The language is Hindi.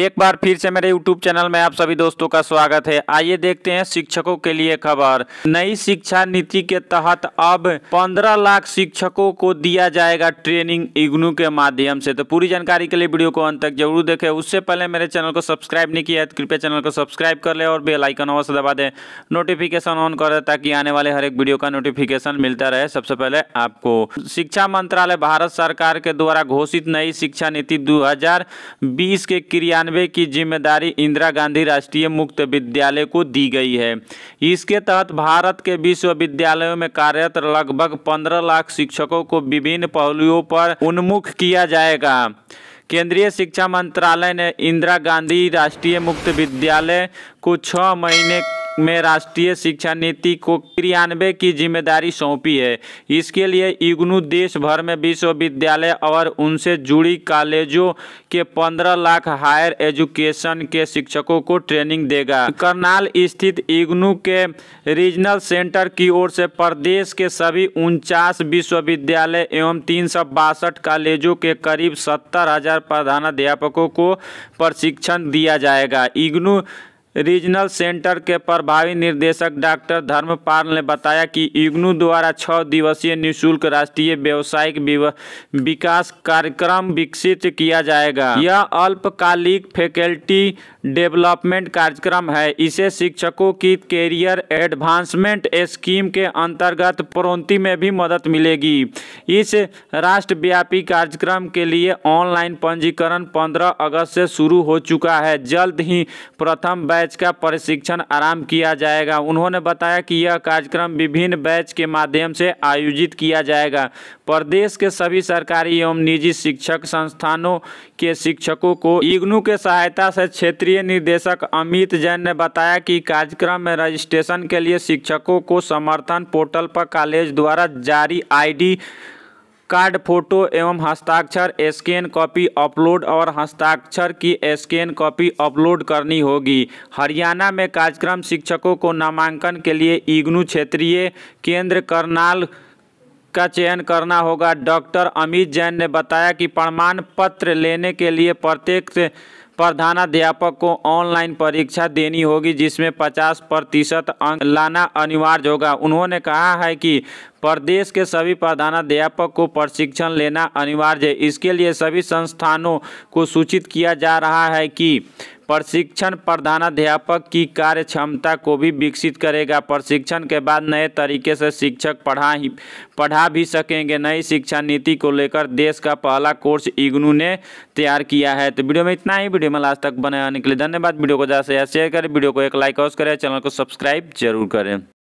एक बार फिर से मेरे YouTube चैनल में आप सभी दोस्तों का स्वागत है आइए देखते हैं शिक्षकों के लिए खबर नई शिक्षा नीति के तहत अब 15 लाख शिक्षकों को दिया जाएगा ट्रेनिंग इग्नू के माध्यम से तो पूरी जानकारी के लिए वीडियो को अंत तक जरूर देखें उससे पहले मेरे चैनल को सब्सक्राइब नहीं किया है तो कृपया चैनल को सब्सक्राइब कर ले और बेलाइकन अवश्य दबा दे नोटिफिकेशन ऑन कर ताकि आने वाले हर एक वीडियो का नोटिफिकेशन मिलता रहे सबसे पहले आपको शिक्षा मंत्रालय भारत सरकार के द्वारा घोषित नई शिक्षा नीति दो के क्रियान्वयन पचानवे की जिम्मेदारी इंदिरा गांधी राष्ट्रीय मुक्त विद्यालय को दी गई है इसके तहत भारत के विश्वविद्यालयों में कार्यरत लगभग पंद्रह लाख शिक्षकों को विभिन्न पहलुओं पर उन्मुख किया जाएगा केंद्रीय शिक्षा मंत्रालय ने इंदिरा गांधी राष्ट्रीय मुक्त विद्यालय को छः महीने में राष्ट्रीय शिक्षा नीति को क्रियान्वय की जिम्मेदारी सौंपी है इसके लिए इग्नू देश भर में विश्वविद्यालय और उनसे जुड़ी कॉलेजों के पंद्रह लाख हायर एजुकेशन के शिक्षकों को ट्रेनिंग देगा करनाल स्थित इग्नू के रीजनल सेंटर की ओर से प्रदेश के सभी उनचास विश्वविद्यालय एवं तीन कॉलेजों के करीब सत्तर हजार प्रधानाध्यापकों को प्रशिक्षण दिया जाएगा इग्नू रीजनल सेंटर के प्रभारी निर्देशक डॉक्टर धर्मपाल ने बताया कि इग्नू द्वारा छः दिवसीय निशुल्क राष्ट्रीय व्यवसायिक विकास कार्यक्रम विकसित किया जाएगा यह अल्पकालिक फैकल्टी डेवलपमेंट कार्यक्रम है इसे शिक्षकों की कैरियर एडवांसमेंट स्कीम के अंतर्गत प्रोन्नति में भी मदद मिलेगी इस राष्ट्रव्यापी कार्यक्रम के लिए ऑनलाइन पंजीकरण पंद्रह अगस्त से शुरू हो चुका है जल्द ही प्रथम बैच का प्रशिक्षण आरंभ किया जाएगा उन्होंने बताया कि यह कार्यक्रम विभिन्न बैच के माध्यम से आयोजित किया जाएगा प्रदेश के सभी सरकारी एवं निजी शिक्षक संस्थानों के शिक्षकों को इग्नू के सहायता से क्षेत्रीय निदेशक अमित जैन ने बताया कि कार्यक्रम में रजिस्ट्रेशन के लिए शिक्षकों को समर्थन पोर्टल पर कॉलेज द्वारा जारी आई कार्ड फोटो एवं हस्ताक्षर स्कैन कॉपी अपलोड और हस्ताक्षर की स्कैन कॉपी अपलोड करनी होगी हरियाणा में कार्यक्रम शिक्षकों को नामांकन के लिए इग्नू क्षेत्रीय केंद्र करनाल का चयन करना होगा डॉक्टर अमित जैन ने बताया कि प्रमाण पत्र लेने के लिए प्रत्येक प्रधानाध्यापक को ऑनलाइन परीक्षा देनी होगी जिसमें पचास प्रतिशत अंक लाना अनिवार्य होगा उन्होंने कहा है कि प्रदेश के सभी प्रधानाध्यापक को प्रशिक्षण लेना अनिवार्य है इसके लिए सभी संस्थानों को सूचित किया जा रहा है कि प्रशिक्षण प्रधानाध्यापक की कार्य क्षमता को भी विकसित करेगा प्रशिक्षण के बाद नए तरीके से शिक्षक पढ़ा ही पढ़ा भी सकेंगे नई शिक्षा नीति को लेकर देश का पहला कोर्स इग्नू ने तैयार किया है तो वीडियो में इतना ही वीडियो में लास्ट तक बनाने के लिए धन्यवाद वीडियो को ज़्यादा से ज़्यादा शेयर करें वीडियो को एक लाइक और करें चैनल को सब्सक्राइब जरूर करें